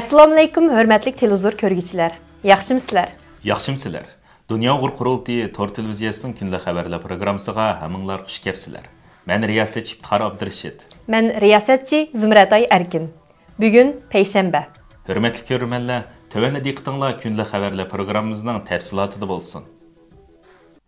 Assalamu alaykum, hörmətli televizor görgüçülər. Yaxşımısınızlar? Yaxşımısınızlar. Dünya Uğur Qurultayı Tor televiziyasının günlük xəbərlər proqramısına həminlər xoş gəlibsizlər. Mən riyasətçi Fəxr Abdurşid. Mən riyasətçi Zümrətay Erkin. Bu gün peyşənbə. Hörmətli görürmənlər, tövənə diqqətinizə günlük xəbərlər proqramımızın təfsilatı da olsun.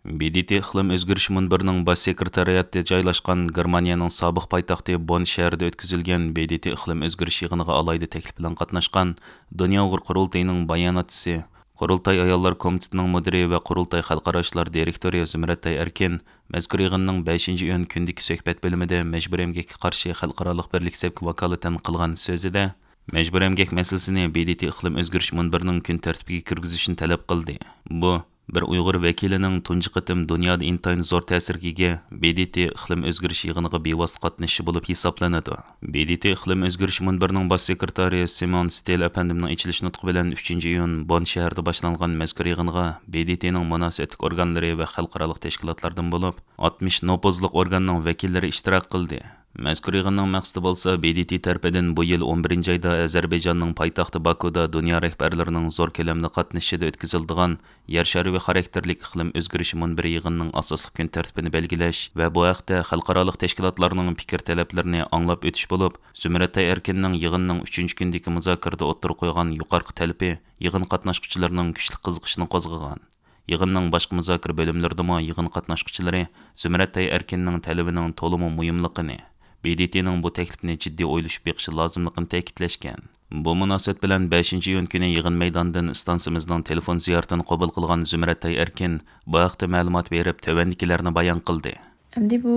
бдт iqlim өзгөрүш мунбиринин бас секретариаты жайлашқан германияның сабық пайтақты бон шәрді өткізілген бдт iqlim өзгөрүш жыгыныга алайды таклиф менен катнашкан ұғыр құрылтайының курултайынын баянатчысы курултай аялдар комитетинин мудири ва құрылтай халыкара иштер директору әркен эркин мазкур жыгындын бешинчи өн күндүк сөhбет мәжбүр мажбур эмгекке каршы бірлік берликсепк вакалатан сөзі сөзүдө мәжбүр эмгек мәселесини бдт iqlim өзгөрүш мунбиринин күн тартибиге киргизишин талап қылды бу bir уйгур векилинин тунжи кытым дунияда интайын зор таасиргиге бдт iqlim o'zgarish yig'iniga bevosita qatnashishi bo'lib hisoblanadi bdt iqlim o'zgarish munbirining bosh sekretari simon stel apandimning ichilish nutqi bilan 3 iyun bon shahrida boshlangan mazkur yig'inga bdtning munosabatlik organlari va xalqaro tashkilotlardan bo'lib 60 nopozlik organning vakillari ishtirok qildi Мәзкүр иғынның мәқсті болса, бейдеті тәрпеден бұй 11 айда Әзербайжанның пайтақты Бакуда дүния рәхбәрлерінің зор келемді қатнышыды өткізілдіған яршәрі ве характерлік қылым өзгірішімін бір иғынның асаслық күн тәртіпіні бәлгіләш вә бұ әқті халықаралық тәшкілатларының пікір тәләплеріне аңлап өтіш болып, Зүміретай Әркеннің иғынның 3 күндегі мұзакірді оттыр қойған юқарқы тәліпі иғын қатнашқычыларының күшлік қызғышыны қозғыған yig'inning boshqa muzokara bo'limlaridami yig'in qatnashuvchilari zumratday arkinning talabinin to'limi muhimligini BDTning bu taklifni jiddiy o'ylashib beqishi lozimligini ta'kidlashgan. Bu munosabat bilan 5-iyun kuni yig'in maydonidan stansimizning telefon ziyoratini qabul qilgan Zumratay Erkin bu haqda ma'lumot berib, tovandikilarni bayon qildi. Endi bu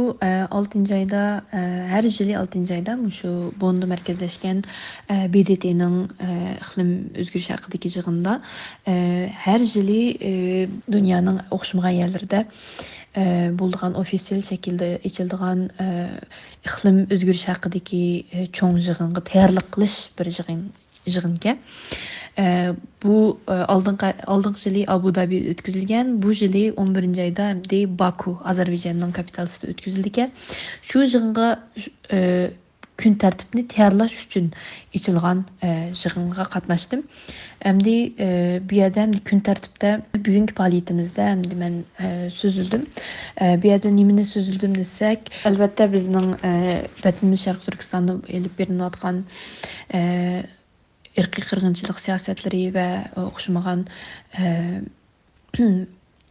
6-oyda әр жылы 6-oyda bdt Э, булдыган официаль шәкелдә ичилдиган э, иқлим үзгүриш хакыдагы э, чоң жыгынга таярлык кылыш бир ке жыгынга. Бу алдыңкы алдыңкы жылы Абу-Даби өткізілген бу жылы 11 айда Баку, Азербайджандын өткізілді өткөзүлдү. Шу жыгынга күн тәртіпіні тәйярлаш үшін ичилган э, жыгынга катнаштым. Әмди э, бу жерде әмди күн тәртиптә бүгенге фаалиятебездә әмди мен э, сөзелдем. Бу жерде нимени сөзелдем десәк, әлбәттә безнең ватаныбыз Шәрқ Түркистанда элеп берилеп аткан ирқи кыргынчылык сәясәтләре ва оқшымаган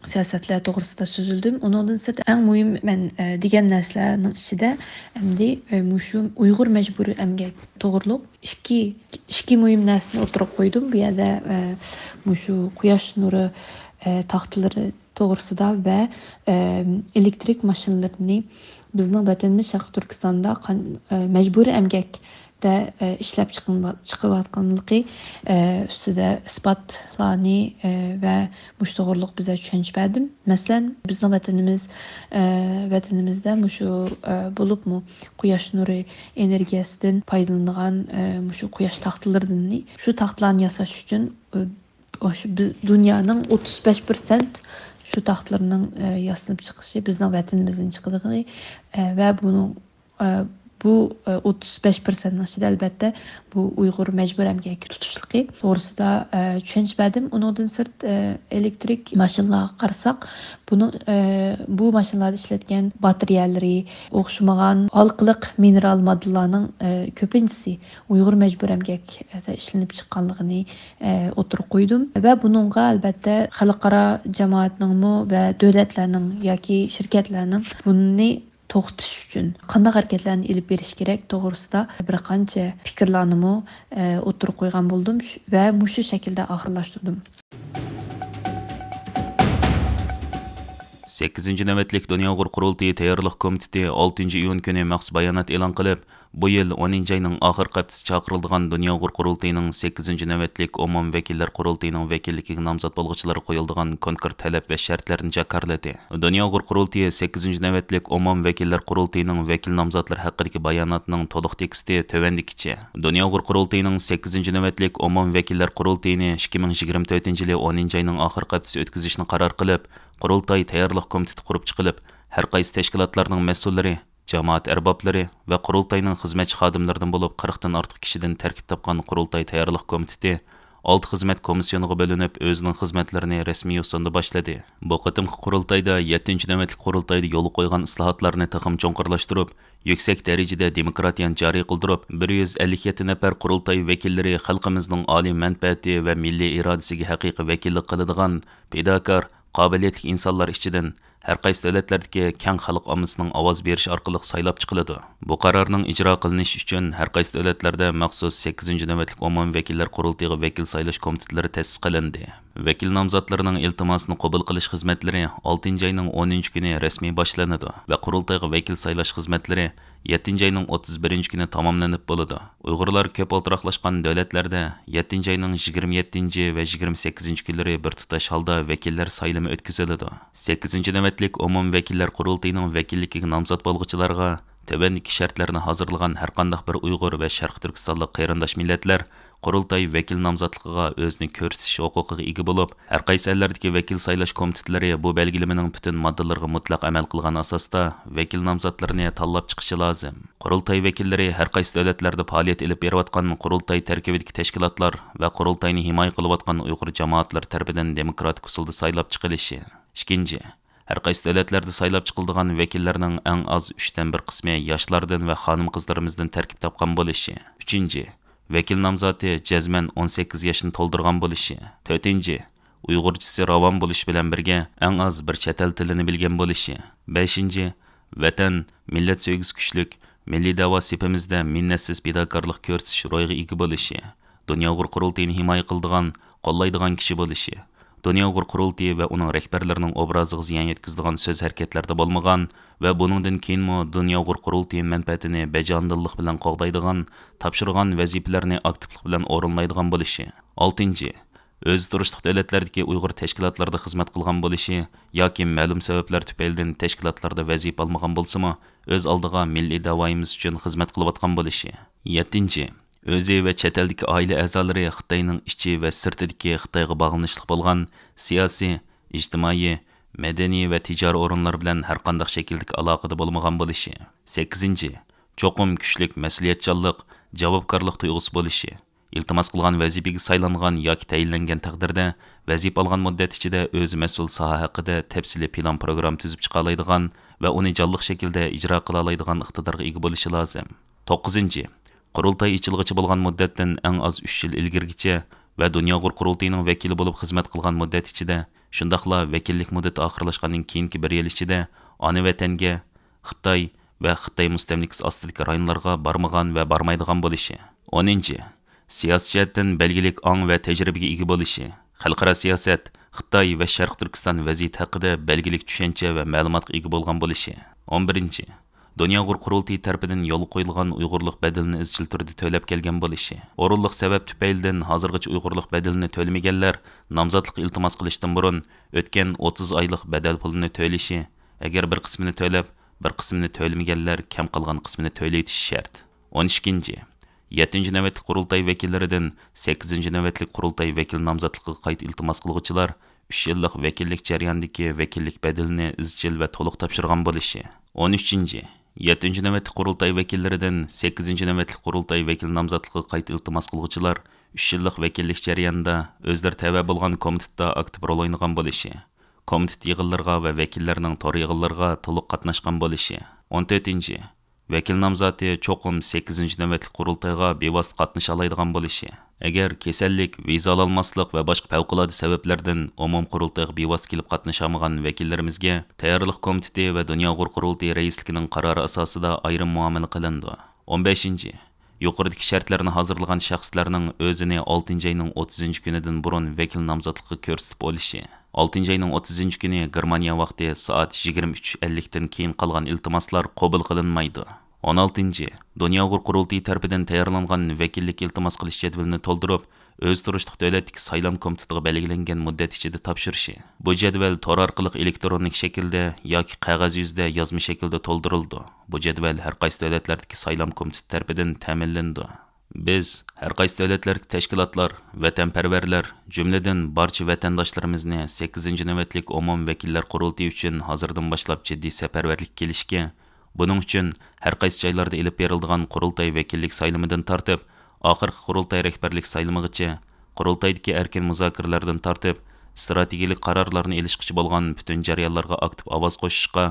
siyasətlər doğrusunda süzüldüm. Onundan isə ən mühüm mən ə, e, digər nəslərin içində əmdi e, müşum Uyğur məcburi əmgək doğruluq iki iki mühüm nəslini ortaya qoydum. Bu yerdə e, müşu quyaş nuru ə, taxtaları doğrusunda və ə, elektrik maşınlarını bizning vatanimiz Sharq Turkistonda məcburi əmgək sahədə e, işləb çıxıbatqanlığı e, üstüdə isbatlani e, və muştoğurluq bizə çönçbədim. Məsələn, bizim vətənimiz vətənimizdə muşu bulubmu quyaş nuru energiyasından faydalanğan muşu quyaş taxtalarından şu taxtalarni yasaş üçün biz dünyanın 35% şu taxtlarının yaslıb çıxışı bizdən vətənimizin çıxdığı və bunun bu e, o'ttiz besh persentning ichida albatta bu uyg'ur majbur amgakka tutishligi to'g'risida e, tushunish badim undan sirt e, elektrik mashinalarga qarasak buni bu mashinalarda ishlatgan batareyalari o'xshamagan olqiliq mineral moddalarning ko'pinchisi uyg'ur majbur amgakda ishlanib chiqqanligini o'tirib qo'ydim va buningga albatta xalqaro jamoatningmi va davlatlarning yoki shirkatlarning bunni тоқтыш үшін қандай әрекетлерін еліп беріш керек тоғырысыда бір қанча пікірланымы отырып қойған болдым вә мүші шәкілді ақырлаштырдым 8-нче дәүләтлек дөнья гор курултыы тәйярлык комитеты 6-нче июнь көне махсус баянат элан кылып, Bu yil 10-айның ахыр каптысы чакырылдыган Дөнья құр құрылтайының 8 ші нәүәтлек умум вәкилләр курултайының вәкиллегенә намзат болғычылары қойылдыған конкурс таләп ва шартларын жақарлады. Дөнья құр курултайы 8-нче ші нәүәтлек умум вәкилләр курултайының вәкил намзатлары хакындагы баянатның тексті тексты төвәндикчә. Дөнья құр құрылтайының 8 ші нәүәтлек умум вәкилләр курултайны 2024 ел 10-айның ахыр каптысы өткизишне карар кылып, курултай таярлык комитеты курып чыгылып, һәр кайсы тәшкилатларның мәсьәлләре жамаат әрбаплары ва құрылтайның қызметші қадымлардың болып 40-тан артық кішіден тәркіп тапқан құрылтай таярлық комитеті алты қызмет комиссионыға бөлініп өзінің қызметлеріне ресми ұсынды башлады бұл қатымқы құрылтайда 7-ші нәметлік құрылтайды жолы қойған ыслахатларны тақым чоңқырлаштырып yüksek дәрежеде демократияны жари қылдырып 157 нәпәр құрылтай вәкілдері халқымыздың али мәнпәті ва милли ирадесіге хақиқи вәкілдік қылыдыған педакар қабілетлік инсанлар ішіден әр қайсы дәүләтләрдіке кең халық омысының аваз беріш арқылы сайлап чықылады бұл қарарның ижра қылыныш үшін әр қайсы дәүләтләрдә мәхсус 8-нче нәүбәтлек омум вәкилләр құрылтыйы вәкил сайлаш комитетләре тәсис қылынды vakil намзатларының iltimosini qabul qilish xizmatlari 6 oyning 10 kuni rasmiy boshlanadi va qurultayga vakil saylash xizmatlari 7 oyning 31 kuni tamomlanib bo'ladi uyg'urlar көп o'ltiroqlashgan davlatlarda 7 oyning 27 va 28 kunlari bir tutash holda vakillar saylimi o'tkaziladi 8 navbatlik umum vakillar qurultayining vakilligiga nomzod bo'lg'uchilarga tövəndiki şərtlərini hazırlayan hər qandaq bir Uyğur və шарқ Türkistanlıq qeyrindaş құрылтай вәкіл намзатлығыға өзіні көрсетіш құқығыға ие болып әр қайсы әллердегі вәкіл сайлаш комитеттері бұл белгілеменің бүтін маддаларға мұтлақ әмәл қылған асаста вәкіл намзатларыны таллап чықышы лазым құрылтай вәкілдері әр қайсы дәулетлерде паалиет еліп беріп атқан құрылтай тәркібедегі тәшкілатлар вә құрылтайны химай қылып атқан ұйғыр жамаатлар тәрбіден демократик ұсылды сайлап чықылышы ikkinchi har qaysi davlatlarda saylab chiqildigan vakillarning eng oz uchdan bir qismi yoshlardan ханым қыздарымыздың тәркіп тапқан topgan bo'lishi uchinchi Vekil namzati jazman 18 yaşını toldurgan bolışı. 4. Uyghurçisi ravan buluş bilen birge en az bir çetel tilini bilgen bolışı. 5. Vatan, millet söygüz küçlük, milli dava sepimizde minnetsiz bidakarlık körsüş royga igi bolışı. Dünya gurqurultayını himaye qıldığan, kişi kishi bolışı. دنیا غور قرولتی و اونو رهبرلرنن ابراز غزیانیت کزدگان سوز حرکتلرده بولمغان و кейін کین Дүния دنیا غور قرولتی منپتنی بجاندللق қоғдайдыған, тапшырған تاپشырган وظیفеләрне активлык белән 6 өз тұрыштық дәлетлердегі ұйғыр тәшкілатларда қызмет қылған болышы, яки мәлім сәбәплер түпелден тәшкілатларда вәзіп алмаған болсымы, өз алдыға милли давайымыз үшін қызмет қылып атқан 7 өзі вә чәтелдікі айлы әзалары Қытайның іші вә сыртыдікі Қытайға бағынышлық болған сияси, ijtimoiy, мәдени вә тижар орынлар білән әр шекілдік алақыды болмаған болышы. 8. Чоқым күшлік мәсулиятчаллық, жауапкарлық тұйғысы болышы. iltimos qilgan vazifaga saylangan yoki tayinlangan taqdirda vazifa olgan muddat ichida o'z mas'ul soha haqida tafsili plan program tuzib chiqa oladigan va uni shaklda ijro qila oladigan iqtidorga ega bo'lishi құрылтай ичилгычы болған муддаттан аң аз 3 жыл илгиргиче ва дөнья гур құрылтайының вәкилі болып қызмет қылған муддат ичиде шундайла вәкиллік муддаты ахырлашкандан кейінгі бир йыл ичиде аны ватанга қытай ва қытай мустамликасы астыдагы районларга бармаған ва бармайдыған болышы. 10-нче саясий жааттан белгилик аң ва тәжрибәгә иге болышы. Халыкара саясат Хытай ва Шәрқ Түркстан вазият хакында белгилик төшенчә ва мәгълүматка иге булган булышы. 11-нче Дөньягур құрылтай тәрпідін yol қойылған ұйғырлық бәділіні ізчіл түрді төләп келген бұл іші. Орылық сәбәп түпәйлден hazırgıç ұйғырлық бәділіні төлмегенлер намзатлық iltimos қылыштың burun өткен 30 oylik badal pulini төлеші, agar bir qismini төләп, bir qismini төлмегенлер kam qilgan qismini төлейтіші shart. 12. 7-нче нәвәтлек курултай вәкилләреннән 8-нче нәвәтлек курултай вәкил намзатлыгы қайт илтимас кылгычылар 3 еллык вәкиллек җәрәяндәге вәкиллек бәдилне изчил ва толык тапшырган булышы. 13-нче 7-нче нәүәтлек корылтай 8-нче құрултай корылтай вәкил намзатлыгы кайта илтимас 3 еллык вәкиллек җәрәянында үзләр тәбә булган комитетта актив роль уйнаган булышы, комитет йыгынларга ва вәкилләрнең тор йыгынларга тулык катнашкан булышы. 14-нче вәкил намзаты чокым 8-нче нәүәтлек корылтайга бевас катнаша алайдыган булышы. Әгер кесәлік, виза алмаслық вә башқы башка фәвкылади сәбәпләрдән құрылтығы курултайга келіп қатнышамыған катнашамаган вәкилләребезгә комитеті вә дүния ғұр гур рейсілікінің қарары карары да айрым 15 інші yuqoridagi shartlarni hozirlagan shaxslarning o'zini 6 ayning 30 kunidan burun vakil nomzodlikka ko'rsatib olishi 6 ayning 30 kuni germaniya vaqti soat 23:50 keyin qolgan iltimoslar qabul 16. Дөнья Уйгыр Курултыы тарафыдан таярланган вәкиллек илтимас кылыш жадвалын толдырып, өз туруштык дәүләттик сайлам комитетыга белгиленген мөддәт ичидә тапшырышы. Бу жадвал тор аркылы электроник шәкелдә яки кәгазь юздә язма шәкелдә толдырылды. Бу жадвал һәр кайсы дәүләтләрдәге сайлам комитеты тарафыдан тәэминленде. Без һәр кайсы дәүләтләрдәге тәшкилатлар, ватанпәрвәрләр, җөмледән барча ватандашларыбызны 8-нче нәүәтлек умум вәкилләр курултыы өчен хәзердән башлап җитди сәфәрвәрлек килешкә Бұның үшін әрқайсы жайларды еліп берілдіған құрылтай вәкелік сайлымыдан тартып, ақырқы құрылтай рәхбәрлік Құрылтайды ке әркен мұзакірлердің тартып, стратегиялық қарарларын елішкіші болған бүтін жарияларға актив аваз қосышқа,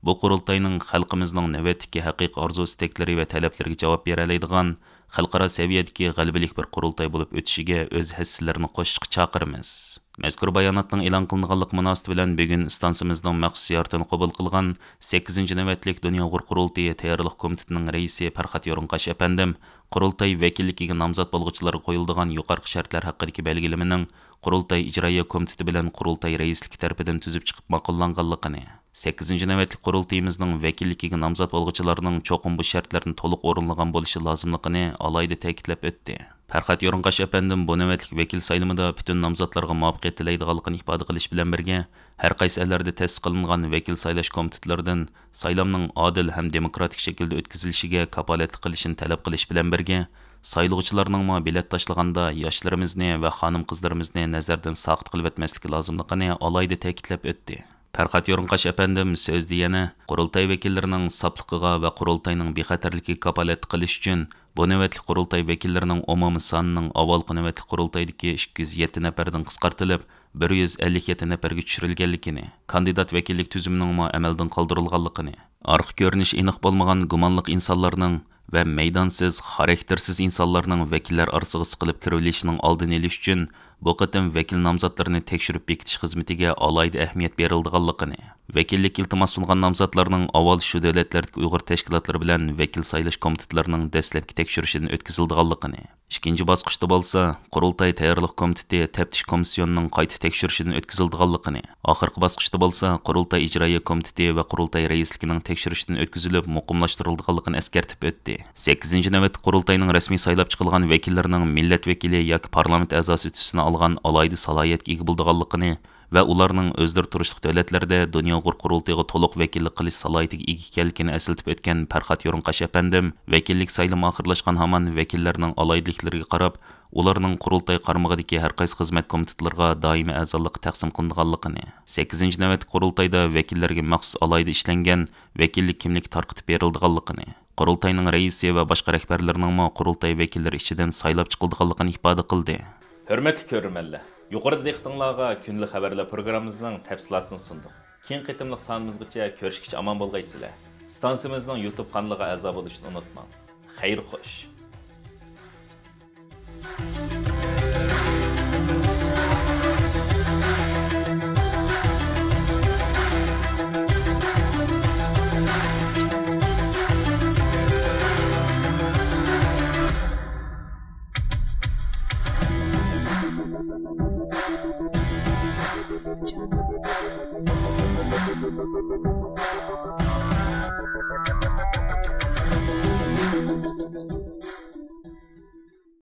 бұл құрылтайның қалқымызның нәвәттікі хақиқ арзу істеклері вә тәләплерге жауап халықара сәвиядеги ғалбілік бір құрылтай болып өтішіге өз хиссилерин кошушка чакырабыз мәзкүр баянаттың илан қылынғалық мұнасты менен бүгін стансиямыздын мәқсі артын қобыл қылған 8 інші нөвәтлек дүйнө ғұр курултайы таярлык көмітінің рейсі Пархат Йорынқаш әпәндем құрылтай вәкиллигиге намзат болгучуларга қойылдыған юқарғы шартлар хакындагы белгилеменин құрылтай ижрайя комитети құрылтай курултай рәислиги түзіп түзүп чыгып макулланганлыгын 8-нче нәвәтлек курултыебызның вәкилликкә намзат булгычларның чокым бу шартларын толык орынлаган булышы лазымлыгыны алайда тәэкидләп өтте. Фәрхат Йорынкаш әпәндем бу нәвәтлек вәкил сайлымында бүтән намзатларга мавафият теләйдиганлыгын ифада кылыш белән бергә, һәр кайсы әлләрдә тәсдиқ кылынган вәкил сайлаш комитетлардан сайламның адил һәм демократик шәкелдә үткәрелишегә капалат кылышын таләп кылыш белән бергә, сайлаучыларның ма билет ташлаганда яшьләребезне ва ханым-кызларыбызны назардан сакыт кылып әтмәслеге лазымлыгын алайда тәэкидләп өтте. Пәрқат Йорынқаш әпәндім сөз дегені құрылтай вәкілдерінің саплықыға вә құрылтайның бейхатерлікке капалет қылыш үшін бұл нөәтлік құрылтай вәкілдерінің омымы санының авалқы нөәтлік құрылтайдыке 207 нәпәрдің қысқартылып 157 нәпәргі түшірілгенлігіне кандидат вәкілдік түзімінің ма әмәлдің қалдырылғанлығыны арқы көрініш еніқ болмаған гуманлық инсанларның вә мейдансыз, характерсіз инсанларның вәкілдер арсығы сықылып кірілешінің алдын еліш үшін bu qatim vakil nomzodlarini tekshirib bekitish xizmatiga alohida ahamiyat berildiganligini Вәкиллек илтимас сунған намзатларның авал шу дәүләтләрдәге уйгыр тәшкилатлары белән вәкил сайлаш комитетларының өткізілді тәкъшүрүшен өткизилдиганлыгын, икенче баскычта болса, құрылтай Курултай таярлык комитеты тәптиш комиссионының кайта тәкъшүрүшен өткизилдиганлыгын, ахыркы баскычта болса, Курултай иҗраия комитеты ва Курултай рәислигенең тәкъшүрүшен өткизилеп, мукымлаштырылдыганлыгын әскәртеп өтті. 8-нче нәвәт Курултайның рәсми сайлап чыгылган вәкилләрнең милләт вәкиле яки парламент әгъзасы үтүсенә алған алайды салаятка ие булдыганлыгын va ularning o'zdir turishliq davlatlarda dunyogur qurultiyiga to'liq vakillik qilish saloyitiga ega ekanligini Фархат o'tgan farhat yo'rinqash apandim vakillik saylim oxirlashgan hamon vakillarning aloydliklariga qarab ularning qurultoy qarmog'idagi har qaysi xizmat komitetlariga doimiy a'zolik taqsim qilinganligini sakkizinchi курултайда qurultoyda vakillarga maxsus ishlangan vakillik kimlik tarqitib berildiganligini qurultoyning raisi va boshqa rahbarlarning курултай vakillari ichidan saylab chiqildiganligini qildi Hürmetli körürmenler, yukarıda dektinlağa günlü haberler programımızdan təfsilatını sunduk. Keyin qitimliq sonimizgacha ko'rishgacha aman bo'lgaysizlar. Stansiyamizning YouTube kanaliga a'zo bo'lishni unutmang. Xayr xo'sh.